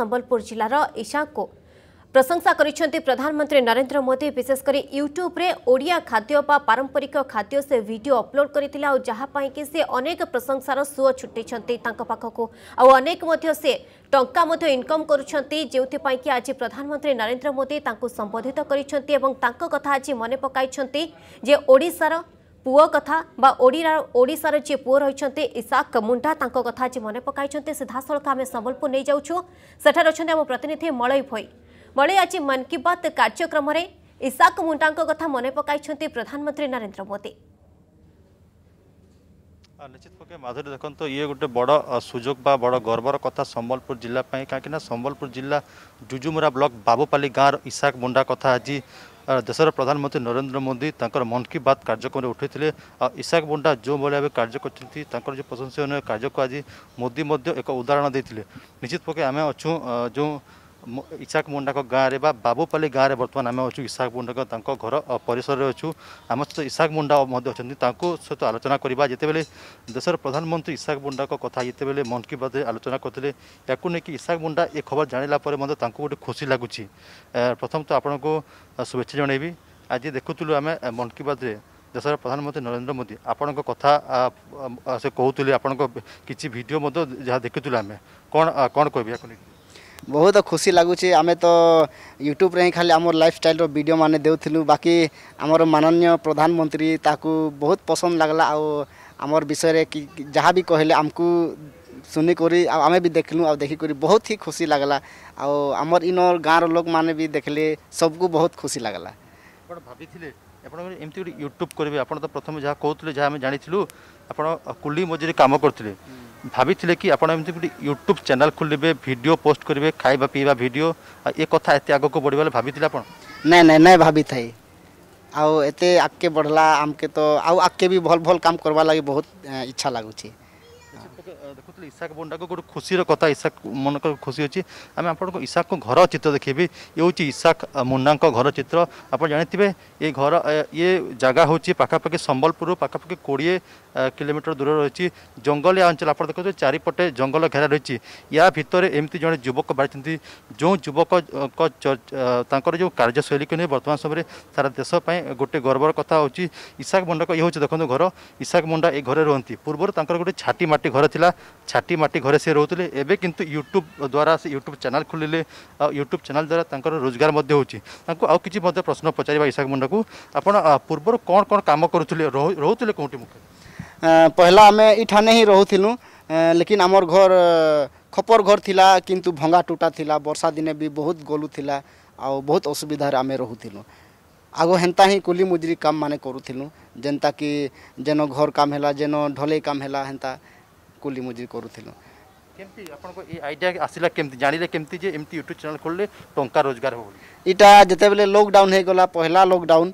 ସମ୍ବଲପୁର ଜିଲ୍ଲାର ଇଶାଙ୍କୁ ପ୍ରଶଂସା କରିଛନ୍ତି ପ୍ରଧାନମନ୍ତ୍ରୀ ନରେନ୍ଦ୍ର ମୋଦି ବିଶେଷକରି ୟୁଟ୍ୟୁବ୍ରେ ଓଡ଼ିଆ ଖାଦ୍ୟ ବା ପାରମ୍ପରିକ ଖାଦ୍ୟ ସେ ଭିଡ଼ିଓ ଅପଲୋଡ଼ କରିଥିଲେ ଆଉ ଯାହା ପାଇଁକି ସେ ଅନେକ ପ୍ରଶଂସାର ସୁଅ ଛୁଟିଛନ୍ତି ତାଙ୍କ ପାଖକୁ ଆଉ ଅନେକ ମଧ୍ୟ ସେ ଟଙ୍କା ମଧ୍ୟ ଇନକମ୍ କରୁଛନ୍ତି ଯେଉଁଥିପାଇଁକି ଆଜି ପ୍ରଧାନମନ୍ତ୍ରୀ ନରେନ୍ଦ୍ର ମୋଦି ତାଙ୍କୁ ସମ୍ବୋଧିତ କରିଛନ୍ତି ଏବଂ ତାଙ୍କ କଥା ଆଜି ମନେ ପକାଇଛନ୍ତି ଯେ ଓଡ଼ିଶାର ପୁଅ କଥା ବା ଓଡ଼ିଶାର ଓଡ଼ିଶାର ଯିଏ ପୁଅ ରହିଛନ୍ତି ଇଶାକ ମୁଣ୍ଡା ତାଙ୍କ କଥା ଆଜି ମନେ ପକାଇଛନ୍ତି ସିଧାସଳଖ ଆମେ ସମ୍ବଲପୁର ନେଇଯାଉଛୁ ସେଠାରେ ଅଛନ୍ତି ଆମ ପ୍ରତିନିଧି ମଳୟ ଭୋଇ ମଳୟ ଆଜି ମନ୍ କି ବାତ୍ କାର୍ଯ୍ୟକ୍ରମରେ ଇଶାକ ମୁଣ୍ଡାଙ୍କ କଥା ମନେ ପକାଇଛନ୍ତି ପ୍ରଧାନମନ୍ତ୍ରୀ ନରେନ୍ଦ୍ର ମୋଦି ନିଶ୍ଚିତ ପକ୍ଷେ ମାଧୁରୀ ଦେଖନ୍ତୁ ଇଏ ଗୋଟେ ବଡ଼ ସୁଯୋଗ ବା ବଡ଼ ଗର୍ବର କଥା ସମ୍ବଲପୁର ଜିଲ୍ଲା ପାଇଁ କାହିଁକିନା ସମ୍ବଲପୁର ଜିଲ୍ଲା ଜୁଜୁମୁରା ବ୍ଲକ୍ ବାବୁପାଲି ଗାଁର ଇଶାକ ମୁଣ୍ଡା କଥା ଆଜି ଦେଶର ପ୍ରଧାନମନ୍ତ୍ରୀ ନରେନ୍ଦ୍ର ମୋଦି ତାଙ୍କର ମନ୍ କି ବାତ୍ କାର୍ଯ୍ୟକ୍ରମରେ ଉଠାଇଥିଲେ ଆଉ ଇଶାକ ମୁଣ୍ଡା ଯେଉଁଭଳି ଭାବେ କାର୍ଯ୍ୟ କରିଛନ୍ତି ତାଙ୍କର ଯେଉଁ ପ୍ରଶଂସନୀୟ କାର୍ଯ୍ୟକୁ ଆଜି ମୋଦି ମଧ୍ୟ ଏକ ଉଦାହରଣ ଦେଇଥିଲେ ନିଶ୍ଚିତ ପକ୍ଷେ ଆମେ ଅଛୁ ଯେଉଁ ଇଶାକ ମୁଣ୍ଡାଙ୍କ ଗାଁରେ ବା ବାବୁପାଲି ଗାଁରେ ବର୍ତ୍ତମାନ ଆମେ ଅଛୁ ଇଶାକ ମୁଣ୍ଡାଙ୍କ ତାଙ୍କ ଘର ପରିସରରେ ଅଛୁ ଆମ ସହିତ ଇଶାକ ମୁଣ୍ଡା ମଧ୍ୟ ଅଛନ୍ତି ତାଙ୍କୁ ସହିତ ଆଲୋଚନା କରିବା ଯେତେବେଳେ ଦେଶର ପ୍ରଧାନମନ୍ତ୍ରୀ ଇଶାକ ମୁଣ୍ଡାଙ୍କ କଥା ଯେତେବେଳେ ମନ୍ କି ବାତ୍ରେ ଆଲୋଚନା କରିଥିଲେ ୟାକୁ ନେଇକି ଇଶାକ ମୁଣ୍ଡା ଏ ଖବର ଜାଣିଲା ପରେ ମଧ୍ୟ ତାଙ୍କୁ ଗୋଟେ ଖୁସି ଲାଗୁଛି ପ୍ରଥମତଃ ଆପଣଙ୍କୁ ଶୁଭେଚ୍ଛା ଜଣାଇବି ଆଜି ଦେଖୁଥିଲୁ ଆମେ ମନ୍ କି ବାତ୍ରେ ଦେଶର ପ୍ରଧାନମନ୍ତ୍ରୀ ନରେନ୍ଦ୍ର ମୋଦି ଆପଣଙ୍କ କଥା ସେ କହୁଥିଲେ ଆପଣଙ୍କ କିଛି ଭିଡ଼ିଓ ମଧ୍ୟ ଯାହା ଦେଖୁଥିଲୁ ଆମେ କ'ଣ କ'ଣ କହିବି ୟାକୁ ନେଇକି ବହୁତ ଖୁସି ଲାଗୁଛି ଆମେ ତ ୟୁଟ୍ୟୁବ୍ରେ ହିଁ ଖାଲି ଆମର ଲାଇଫଷ୍ଟାଇଲ୍ର ଭିଡ଼ିଓ ମାନେ ଦେଉଥିଲୁ ବାକି ଆମର ମାନନୀୟ ପ୍ରଧାନମନ୍ତ୍ରୀ ତାକୁ ବହୁତ ପସନ୍ଦ ଲାଗଲା ଆଉ ଆମର ବିଷୟରେ କି ଯାହା ବି କହିଲେ ଆମକୁ ଶୁଣିକରି ଆଉ ଆମେ ବି ଦେଖିଲୁ ଆଉ ଦେଖିକରି ବହୁତ ହିଁ ଖୁସି ଲାଗଲା ଆଉ ଆମର ଇନର ଗାଁର ଲୋକମାନେ ବି ଦେଖିଲେ ସବୁକୁ ବହୁତ ଖୁସି ଲାଗଲା ଆପଣ ଭାବିଥିଲେ ଆପଣ ଏମିତି ଗୋଟେ ୟୁଟ୍ୟୁବ୍ କରିବେ ଆପଣ ତ ପ୍ରଥମେ ଯାହା କହୁଥିଲେ ଯାହା ଆମେ ଜାଣିଥିଲୁ ଆପଣ କୁଲି ମଜୁରୀ କାମ କରୁଥିଲେ ଭାବିଥିଲେ କି ଆପଣ ଏମିତି ଗୋଟେ ୟୁଟ୍ୟୁବ୍ ଚ୍ୟାନେଲ୍ ଖୋଲିବେ ଭିଡ଼ିଓ ପୋଷ୍ଟ କରିବେ ଖାଇବା ପିଇବା ଭିଡ଼ିଓ ଏ କଥା ଏତେ ଆଗକୁ ବଢ଼ିବା ଭାବିଥିଲେ ଆପଣ ନାଇଁ ନାଇଁ ନାଇଁ ଭାବିଥାଏ ଆଉ ଏତେ ଆଗକେ ବଢ଼ଲା ଆମକେ ତ ଆଉ ଆଗକେ ବି ଭଲ ଭଲ କାମ କରିବା ଲାଗି ବହୁତ ଇଚ୍ଛା ଲାଗୁଛି ଦେଖୁଥିଲେ ଇଶାକ ପଣ୍ଡାକୁ ଗୋଟେ ଖୁସିର କଥା ଇଶାକ ମନଙ୍କର ଖୁସି ଅଛି ଆମେ ଆପଣଙ୍କୁ ଇଶାକଙ୍କ ଘର ଚିତ୍ର ଦେଖେଇବି ଇଏ ହେଉଛି ଇଶାକ ମୁଣ୍ଡାଙ୍କ ଘର ଚିତ୍ର ଆପଣ ଜାଣିଥିବେ ଏ ଘର ଇଏ ଜାଗା ହେଉଛି ପାଖାପାଖି ସମ୍ବଲପୁରରୁ ପାଖାପାଖି କୋଡ଼ିଏ କିଲୋମିଟର ଦୂର ରହିଛି ଜଙ୍ଗଲିଆ ଅଞ୍ଚଳ ଆପଣ ଦେଖନ୍ତୁ ଚାରିପଟେ ଜଙ୍ଗଲ ଘେରା ରହିଛି ୟା ଭିତରେ ଏମିତି ଜଣେ ଯୁବକ ବାହାରିଛନ୍ତି ଯେଉଁ ଯୁବକଙ୍କ ତାଙ୍କର ଯେଉଁ କାର୍ଯ୍ୟଶୈଳୀକୁ ନେଇ ବର୍ତ୍ତମାନ ସମୟରେ ସାରା ଦେଶ ପାଇଁ ଗୋଟେ ଗର୍ବର କଥା ହେଉଛି ଇଶାକ ମୁଣ୍ଡାଙ୍କ ଇଏ ହେଉଛି ଦେଖନ୍ତୁ ଘର ଇଶାକ ମୁଣ୍ଡା ଏ ଘରେ ରୁହନ୍ତି ପୂର୍ବରୁ ତାଙ୍କର ଗୋଟେ ଛାଟି ମାଟି ଘର ଥିଲା ଛାଟି ମାଟି ଘରେ ସେ ରହୁଥିଲେ ଏବେ କିନ୍ତୁ ୟୁଟ୍ୟୁବ୍ ଦ୍ୱାରା ସେ ୟୁଟ୍ୟୁବ୍ ଚ୍ୟାନେଲ୍ ଖୋଲିଲେ ଆଉ ୟୁଟ୍ୟୁବ୍ ଚ୍ୟାନେଲ୍ ଦ୍ୱାରା ତାଙ୍କର ରୋଜଗାର ମଧ୍ୟ ହେଉଛି ତାଙ୍କୁ ଆଉ କିଛି ମଧ୍ୟ ପ୍ରଶ୍ନ ପଚାରିବା ଇଶାକ ମୁଣ୍ଡାକୁ ଆପଣ ପୂର୍ବରୁ କ'ଣ କ'ଣ କାମ କରୁଥିଲେ ରହୁଥିଲେ କେଉଁଠି ମୁଖ୍ୟ ପହିଲା ଆମେ ଇଠାନେ ହିଁ ରହୁଥିଲୁ ଲେକିନ୍ ଆମର ଘର ଖପର ଘର ଥିଲା କିନ୍ତୁ ଭଙ୍ଗା ଟୁଟା ଥିଲା ବର୍ଷା ଦିନେ ବି ବହୁତ ଗୋଲୁ ଥିଲା ଆଉ ବହୁତ ଅସୁବିଧାରେ ଆମେ ରହୁଥିଲୁ ଆଗ ହେନ୍ତା ହିଁ କୁଲି ମୁଜୁରି କାମ ମାନେ କରୁଥିଲୁ ଯେନ୍ତାକି ଯେନ ଘର କାମ ହେଲା ଯେନ ଢଲେଇ କାମ ହେଲା ହେନ୍ତା କୁଲି ମଜୁରୀ କରୁଥିଲୁ କେମିତି ଆପଣଙ୍କ ଏ ଆଇଡ଼ିଆ ଆସିଲା କେମିତି ଜାଣିଲେ କେମିତି ଯେ ଏମିତି ୟୁଟ୍ୟୁବ୍ ଚ୍ୟାନେଲ୍ ଖୋଲିଲେ ଟଙ୍କା ରୋଜଗାର ହେବ ଇଟା ଯେତେବେଳେ ଲକଡାଉନ୍ ହେଇଗଲା ପହିଲା ଲକଡାଉନ୍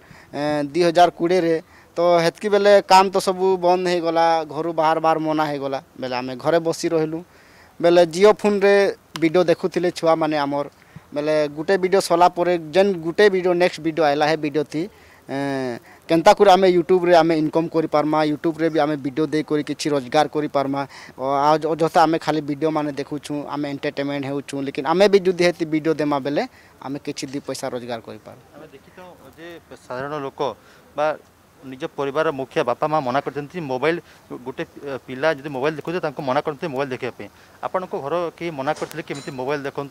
ଦୁଇ ହଜାର କୋଡ଼ିଏରେ ତ ହେତ୍କି ବେଲେ କାମ ତ ସବୁ ବନ୍ଦ ହେଇଗଲା ଘରୁ ବାହାର ବାହାର ମନା ହେଇଗଲା ବେଲେ ଆମେ ଘରେ ବସି ରହିଲୁ ବେଲେ ଜିଓ ଫୋନ୍ରେ ଭିଡ଼ିଓ ଦେଖୁଥିଲେ ଛୁଆମାନେ ଆମର ବେଲେ ଗୋଟେ ଭିଡ଼ିଓ ସରିଲା ପରେ ଯେନ୍ ଗୋଟେ ଭିଡ଼ିଓ ନେକ୍ସଟ ଭିଡ଼ିଓ ଆଇଲା ହେ ଭିଡ଼ିଓଥି କେନ୍ତା କରି ଆମେ ୟୁଟ୍ୟୁବ୍ରେ ଆମେ ଇନକମ୍ କରିପାର୍ମା ୟୁଟ୍ୟୁବ୍ରେ ବି ଆମେ ଭିଡ଼ିଓ ଦେଇକରି କିଛି ରୋଜଗାର କରିପାର୍ମା ଅଯଥା ଆମେ ଖାଲି ଭିଡ଼ିଓମାନେ ଦେଖୁଛୁ ଆମେ ଏଣ୍ଟରଟେନମେଣ୍ଟ ହେଉଛୁ ଲେକିନ୍ ଆମେ ବି ଯଦି ହେତି ଭିଡ଼ିଓ ଦେମା ବେଲେ ଆମେ କିଛି ଦୁଇ ପଇସା ରୋଜଗାର କରିପାରୁ ଆମେ ଦେଖିଥାଉ ଯେ ସାଧାରଣ ଲୋକ ବା निज पर मुखिया बापा माँ मना करते मोबाइल गोटे पिला जब मोबाइल देखुए मना करते मोबाइल देखापी आपण घर के मना करते कि मोबाइल देखू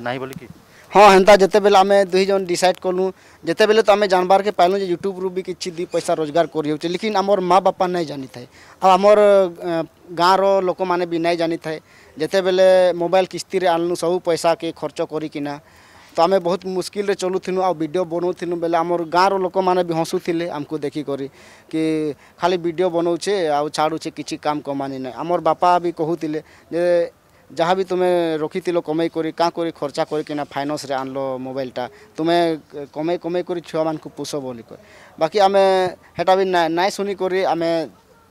ना बोल कि हाँ हेन्ता जिते बेले आम दुईज डिसाइड कलु जिते बेले तो आम जानबार के पालू यूट्यूब रू भी किसी दी पैसा रोजगार कर लेकिन आमर माँ बापा नहीं जानी थाए आमर गाँव रोक मैंने भी नहीं जानी थाए जिते बेले मोबाइल किस्ती आनलु सब पैसा के खर्च करना ତ ଆମେ ବହୁତ ମୁସ୍କିଲରେ ଚଲୁଥିଲୁ ଆଉ ଭିଡ଼ିଓ ବନାଉଥିଲୁ ବେଲେ ଆମର ଗାଁର ଲୋକମାନେ ବି ହସୁଥିଲେ ଆମକୁ ଦେଖିକରି କି ଖାଲି ଭିଡ଼ିଓ ବନାଉଛେ ଆଉ ଛାଡ଼ୁଛେ କିଛି କାମ କମାନି ନାହିଁ ଆମର ବାପା ବି କହୁଥିଲେ ଯେ ଯାହା ବି ତୁମେ ରଖିଥିଲ କମେଇ କରି କାଁ କରି ଖର୍ଚ୍ଚା କରିକିନା ଫାଇନାନ୍ସରେ ଆଣିଲ ମୋବାଇଲଟା ତୁମେ କମେଇ କମେଇ କରି ଛୁଆମାନଙ୍କୁ ପୋଷ ବୋଲି କରି ବାକି ଆମେ ହେଟା ବି ନାଇଁ ଶୁଣିକରି ଆମେ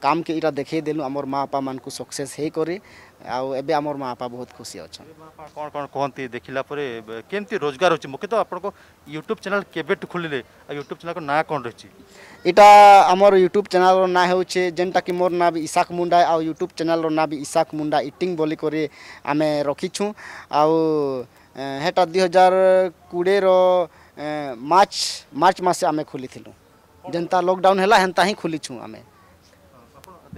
काम के इटा देखे देलु अमर माँ बापा मान को सक्सेस है करे आउ एबे अमर माँ बापा बहुत खुशी अछ कोन कोन कोनती देखिला परे केनती रोजगार होची मुके तो आपन को YouTube चैनल केबेट खुलिले आ YouTube चैनल को ना कोन रहची इटा अमर यूट्यूब चैनल रो ना होचे जेनटा कि मोर ना भी इसाक मुंडा आ YouTube चैनल रो ना भी इसाक मुंडा इटिंग बोली करे आमे रखिछु आउ हेटा 2020 रो मार्च मार्च मासे आमे खुली थिलु जनता लॉकडाउन हैला हंता ही खुली छु आमे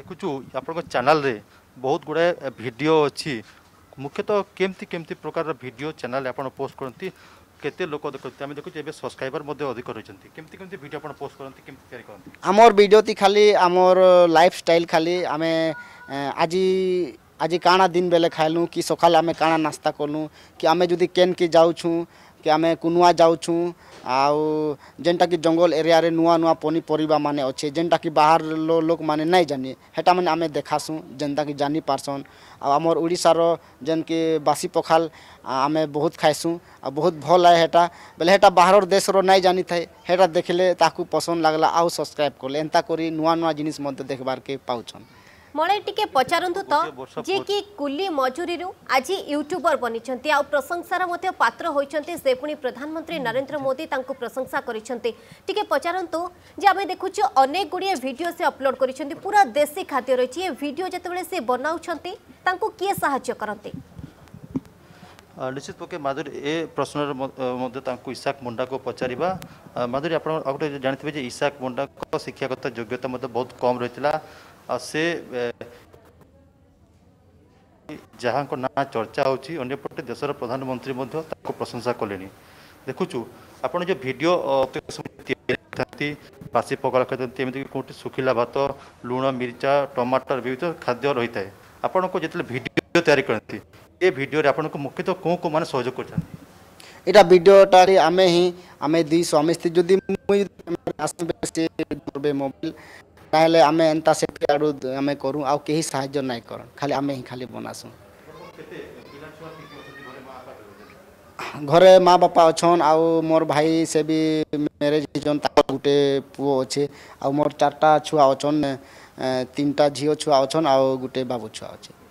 ଦେଖୁଛୁ ଆପଣଙ୍କ ଚ୍ୟାନେଲରେ ବହୁତ ଗୁଡ଼ାଏ ଭିଡ଼ିଓ ଅଛି ମୁଖ୍ୟତଃ କେମିତି କେମିତି ପ୍ରକାରର ଭିଡ଼ିଓ ଚ୍ୟାନେଲ ଆପଣ ପୋଷ୍ଟ କରନ୍ତି କେତେ ଲୋକ ଦେଖନ୍ତି ଆମେ ଦେଖୁଛୁ ଏବେ ସବସ୍କ୍ରାଇବର ମଧ୍ୟ ଅଧିକ ରହିଛନ୍ତି କେମିତି କେମିତି ଭିଡ଼ିଓ ଆପଣ ପୋଷ୍ଟ କରନ୍ତି କେମିତି ତିଆରି କରନ୍ତି ଆମର ଭିଡ଼ିଓ ତି ଖାଲି ଆମର ଲାଇଫ୍ ଷ୍ଟାଇଲ୍ ଖାଲି ଆମେ ଆଜି ଆଜି କାଣା ଦିନ ବେଲେ ଖାଇଲୁ କି ସକାଳେ ଆମେ କାଣା ନାସ୍ତା କଲୁ କି ଆମେ ଯଦି କେନ୍କେ ଯାଉଛୁଁ କି ଆମେ କୁନୁଆ ଯାଉଛୁ ଆଉ ଯେନ୍ଟାକି ଜଙ୍ଗଲ ଏରିଆରେ ନୂଆ ନୂଆ ପନିପରିବା ମାନେ ଅଛେ ଯେନ୍ଟାକି ବାହାର ଲୋକମାନେ ନାଇଁ ଜାନି ହେଟା ମାନେ ଆମେ ଦେଖାସୁଁ ଯେନ୍ତାକି ଜାନିପାରସନ୍ ଆଉ ଆମର ଓଡ଼ିଶାର ଯେନ୍କି ବାସି ପଖାଲ ଆମେ ବହୁତ ଖାଇସୁଁ ଆଉ ବହୁତ ଭଲ ଆଏ ହେଟା ବେଲେ ହେଟା ବାହାରର ଦେଶର ନାଇଁ ଜାନିଥାଏ ହେଟା ଦେଖିଲେ ତାକୁ ପସନ୍ଦ ଲାଗଲା ଆଉ ସବସ୍କ୍ରାଇବ୍ କଲେ ଏନ୍ତା କରି ନୂଆ ନୂଆ ଜିନିଷ ମଧ୍ୟ ଦେଖିବାର୍କେ ପାଉଛନ୍ মলাই টিকে পচারন্তু তো যে কি কুলি মজুরিরু আজি ইউট্যুবর বনিছন্তি আউ প্রশংসার মধ্যে পাত্র হইছন্তি সে পুনি প্রধানমন্ত্রী নরেন্দ্র মোদি তাঙ্কু প্রশংসা করিছন্তি টিকে পচারন্তু যে আমি দেখুছি অনেক গুড়িয়ে ভিডিও সে আপলোড করিছন্তি পুরা দেশি খাদ্য রয়েছে এ ভিডিও যেতবেলে সে বনাউছন্তি তাঙ্কু কিয়ে সাহায্য করন্তি নিশ্চিত পক্ষে মাধুরী এ প্রশ্নর মধ্যে তাঁকু ইসাক মুন্ডাকে পচারিবা মাধুরী আপনার আগে জাঁথিবে যে ইসাক মুন্ডাক শিক্ষাগত যোগ্যতা মধ্যে বহুত কম রয়েছে से ଯାହାଙ୍କ ନାଁ ଚର୍ଚ୍ଚା ହେଉଛି ଅନ୍ୟପଟେ ଦେଶର ପ୍ରଧାନମନ୍ତ୍ରୀ ମଧ୍ୟ ତାଙ୍କୁ ପ୍ରଶଂସା କଲେଣି ଦେଖୁଛୁ ଆପଣ ଯେଉଁ ଭିଡ଼ିଓ ଥାନ୍ତି ବାସି ପଖାଳ ଖାଇଥାନ୍ତି ଏମିତିକି କେଉଁଠି ଶୁଖିଲା ଭାତ ଲୁଣ ମିର୍ଚା ଟମାଟର ବିଭିନ୍ନ ଖାଦ୍ୟ ରହିଥାଏ ଆପଣଙ୍କୁ ଯେତେବେଳେ ଭିଡ଼ିଓ ତିଆରି କରନ୍ତି ଏ ଭିଡ଼ିଓରେ ଆପଣଙ୍କୁ ମୁଖ୍ୟତଃ କେଉଁ କେଉଁମାନେ ସହଯୋଗ କରିଥାନ୍ତି ଏଇଟା ଭିଡ଼ିଓଟାରେ ଆମେ ହିଁ ଆମେ ଦୁଇ ସ୍ୱାମୀ ସ୍ତ୍ରୀ ଯଦି ମୁଁ ଆସିବେ ସେ ମୋବାଇଲ ତାହେଲେ ଆମେ ଏନ୍ତା ସେଫ୍ଟି ଆଡ଼ୁ ଆମେ କରୁ ଆଉ କେହି ସାହାଯ୍ୟ ନାଇଁ କରନ୍ ଖାଲି ଆମେ ହିଁ ଖାଲି ବନାସୁଁ ଘରେ ମା ବାପା ଅଛନ୍ ଆଉ ମୋର ଭାଇ ସେ ବି ମ୍ୟାରେଜ୍ ହେଇଛନ୍ ତାଙ୍କର ଗୋଟେ ପୁଅ ଅଛେ ଆଉ ମୋର ଚାରିଟା ଛୁଆ ଅଛନ୍ ତିନିଟା ଝିଅ ଛୁଆ ଅଛନ୍ ଆଉ ଗୋଟେ ବାବୁ ଛୁଆ ଅଛେ